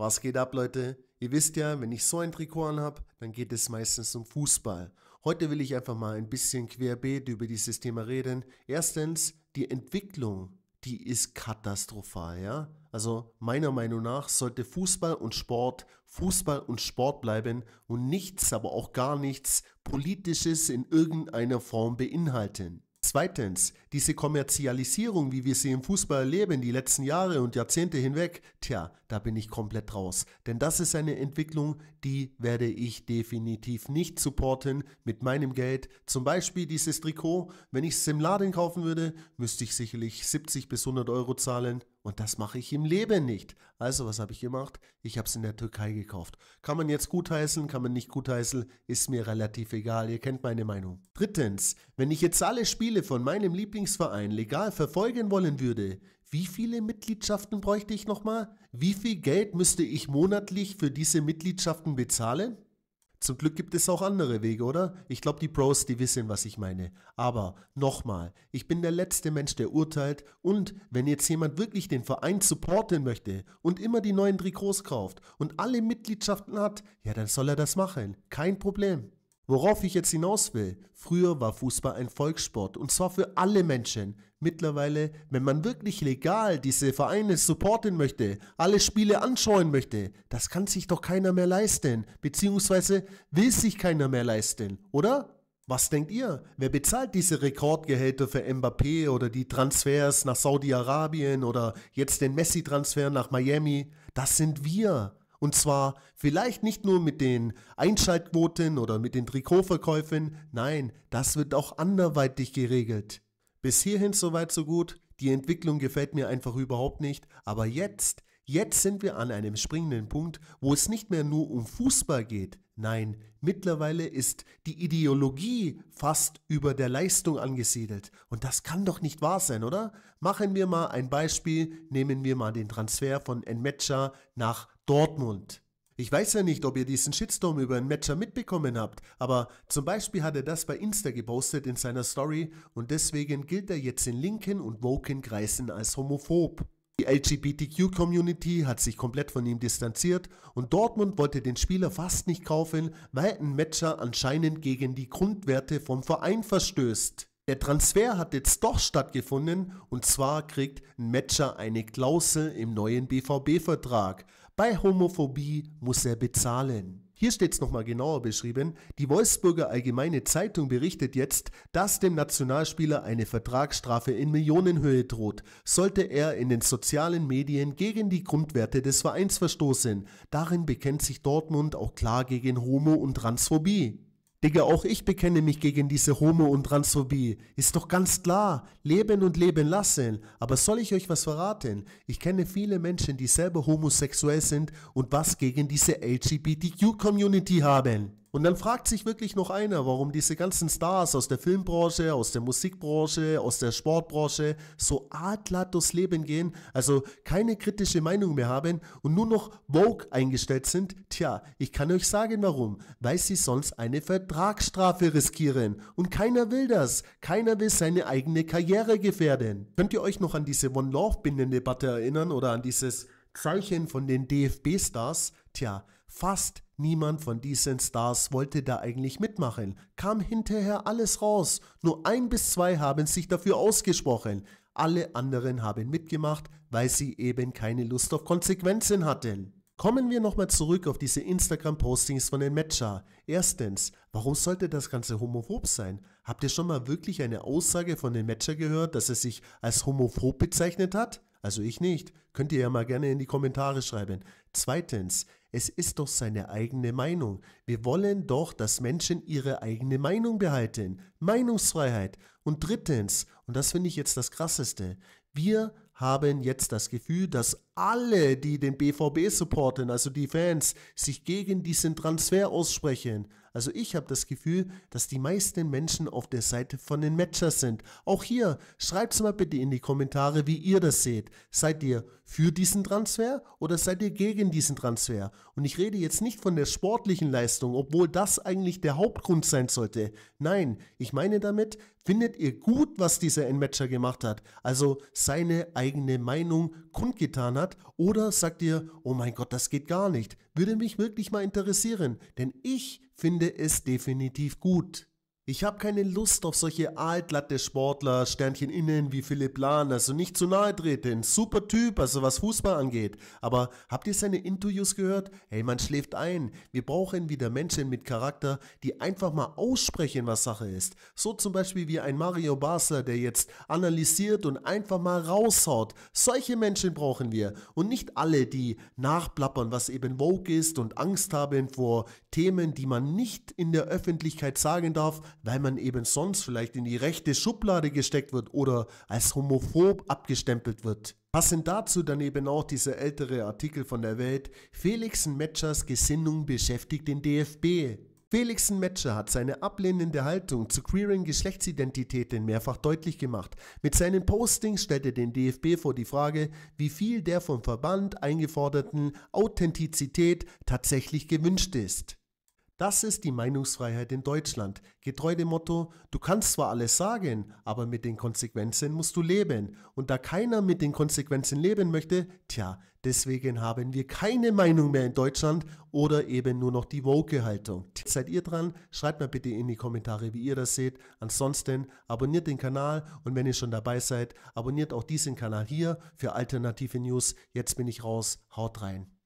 Was geht ab, Leute? Ihr wisst ja, wenn ich so ein Trikot anhab, dann geht es meistens um Fußball. Heute will ich einfach mal ein bisschen querbeet über dieses Thema reden. Erstens, die Entwicklung, die ist katastrophal, ja? Also meiner Meinung nach sollte Fußball und Sport Fußball und Sport bleiben und nichts, aber auch gar nichts Politisches in irgendeiner Form beinhalten. Zweitens, diese Kommerzialisierung, wie wir sie im Fußball erleben, die letzten Jahre und Jahrzehnte hinweg, tja, da bin ich komplett raus. Denn das ist eine Entwicklung, die werde ich definitiv nicht supporten mit meinem Geld. Zum Beispiel dieses Trikot, wenn ich es im Laden kaufen würde, müsste ich sicherlich 70 bis 100 Euro zahlen und das mache ich im Leben nicht. Also was habe ich gemacht? Ich habe es in der Türkei gekauft. Kann man jetzt gutheißen, kann man nicht gutheißen, ist mir relativ egal. Ihr kennt meine Meinung. Drittens, wenn ich jetzt alle Spiele von meinem Lieblings Lieblingsverein legal verfolgen wollen würde, wie viele Mitgliedschaften bräuchte ich nochmal? Wie viel Geld müsste ich monatlich für diese Mitgliedschaften bezahlen? Zum Glück gibt es auch andere Wege, oder? Ich glaube, die Bros, die wissen, was ich meine. Aber nochmal, ich bin der letzte Mensch, der urteilt. Und wenn jetzt jemand wirklich den Verein supporten möchte und immer die neuen Trikots kauft und alle Mitgliedschaften hat, ja, dann soll er das machen. Kein Problem. Worauf ich jetzt hinaus will, früher war Fußball ein Volkssport und zwar für alle Menschen. Mittlerweile, wenn man wirklich legal diese Vereine supporten möchte, alle Spiele anschauen möchte, das kann sich doch keiner mehr leisten, beziehungsweise will sich keiner mehr leisten, oder? Was denkt ihr? Wer bezahlt diese Rekordgehälter für Mbappé oder die Transfers nach Saudi-Arabien oder jetzt den Messi-Transfer nach Miami? Das sind wir. Und zwar vielleicht nicht nur mit den Einschaltquoten oder mit den Trikotverkäufen, nein, das wird auch anderweitig geregelt. Bis hierhin soweit so gut, die Entwicklung gefällt mir einfach überhaupt nicht, aber jetzt, jetzt sind wir an einem springenden Punkt, wo es nicht mehr nur um Fußball geht, nein, mittlerweile ist die Ideologie fast über der Leistung angesiedelt und das kann doch nicht wahr sein, oder? Machen wir mal ein Beispiel, nehmen wir mal den Transfer von Enmetscher nach Dortmund. Ich weiß ja nicht, ob ihr diesen Shitstorm über einen Matcher mitbekommen habt, aber zum Beispiel hat er das bei Insta gepostet in seiner Story und deswegen gilt er jetzt in linken und woken Kreisen als homophob. Die LGBTQ-Community hat sich komplett von ihm distanziert und Dortmund wollte den Spieler fast nicht kaufen, weil ein Matcher anscheinend gegen die Grundwerte vom Verein verstößt. Der Transfer hat jetzt doch stattgefunden und zwar kriegt ein Matcher eine Klausel im neuen BVB-Vertrag, bei Homophobie muss er bezahlen. Hier steht es nochmal genauer beschrieben. Die Wolfsburger Allgemeine Zeitung berichtet jetzt, dass dem Nationalspieler eine Vertragsstrafe in Millionenhöhe droht, sollte er in den sozialen Medien gegen die Grundwerte des Vereins verstoßen. Darin bekennt sich Dortmund auch klar gegen Homo- und Transphobie. Digga, auch ich bekenne mich gegen diese Homo- und Transphobie. Ist doch ganz klar. Leben und leben lassen. Aber soll ich euch was verraten? Ich kenne viele Menschen, die selber homosexuell sind und was gegen diese LGBTQ-Community haben. Und dann fragt sich wirklich noch einer, warum diese ganzen Stars aus der Filmbranche, aus der Musikbranche, aus der Sportbranche so adlat durchs Leben gehen, also keine kritische Meinung mehr haben und nur noch Vogue eingestellt sind. Tja, ich kann euch sagen warum. Weil sie sonst eine Vertragsstrafe riskieren. Und keiner will das. Keiner will seine eigene Karriere gefährden. Könnt ihr euch noch an diese One Love Binden Debatte erinnern oder an dieses Zeichen von den DFB-Stars? Tja, Fast niemand von diesen Stars wollte da eigentlich mitmachen, kam hinterher alles raus. Nur ein bis zwei haben sich dafür ausgesprochen. Alle anderen haben mitgemacht, weil sie eben keine Lust auf Konsequenzen hatten. Kommen wir nochmal zurück auf diese Instagram-Postings von den Matcher. Erstens, warum sollte das Ganze homophob sein? Habt ihr schon mal wirklich eine Aussage von den Matcher gehört, dass er sich als homophob bezeichnet hat? Also ich nicht. Könnt ihr ja mal gerne in die Kommentare schreiben. Zweitens, es ist doch seine eigene Meinung. Wir wollen doch, dass Menschen ihre eigene Meinung behalten. Meinungsfreiheit. Und drittens, und das finde ich jetzt das Krasseste, wir haben jetzt das Gefühl, dass alle, die den BVB supporten, also die Fans, sich gegen diesen Transfer aussprechen. Also ich habe das Gefühl, dass die meisten Menschen auf der Seite von den Matchers sind. Auch hier, schreibt es mal bitte in die Kommentare, wie ihr das seht. Seid ihr für diesen Transfer oder seid ihr gegen diesen Transfer? Und ich rede jetzt nicht von der sportlichen Leistung, obwohl das eigentlich der Hauptgrund sein sollte. Nein, ich meine damit, findet ihr gut, was dieser Endmatcher gemacht hat? Also seine eigene Meinung kundgetan hat hat oder sagt ihr, oh mein Gott, das geht gar nicht, würde mich wirklich mal interessieren, denn ich finde es definitiv gut. Ich habe keine Lust auf solche altlatte Sportler, Sternchen innen wie Philipp Lahn, also nicht zu nahe treten. Super Typ, also was Fußball angeht. Aber habt ihr seine Interviews gehört? Hey, man schläft ein. Wir brauchen wieder Menschen mit Charakter, die einfach mal aussprechen, was Sache ist. So zum Beispiel wie ein Mario Basler, der jetzt analysiert und einfach mal raushaut. Solche Menschen brauchen wir. Und nicht alle, die nachplappern, was eben Vogue ist und Angst haben vor Themen, die man nicht in der Öffentlichkeit sagen darf, weil man eben sonst vielleicht in die rechte Schublade gesteckt wird oder als homophob abgestempelt wird. Passend dazu dann eben auch dieser ältere Artikel von der Welt, Felixen Metschers Gesinnung beschäftigt den DFB. Felixen Metscher hat seine ablehnende Haltung zu queeren Geschlechtsidentitäten mehrfach deutlich gemacht. Mit seinen Postings stellt er den DFB vor die Frage, wie viel der vom Verband eingeforderten Authentizität tatsächlich gewünscht ist. Das ist die Meinungsfreiheit in Deutschland, getreu dem Motto, du kannst zwar alles sagen, aber mit den Konsequenzen musst du leben. Und da keiner mit den Konsequenzen leben möchte, tja, deswegen haben wir keine Meinung mehr in Deutschland oder eben nur noch die Woke-Haltung. Seid ihr dran? Schreibt mir bitte in die Kommentare, wie ihr das seht. Ansonsten abonniert den Kanal und wenn ihr schon dabei seid, abonniert auch diesen Kanal hier für alternative News. Jetzt bin ich raus, haut rein.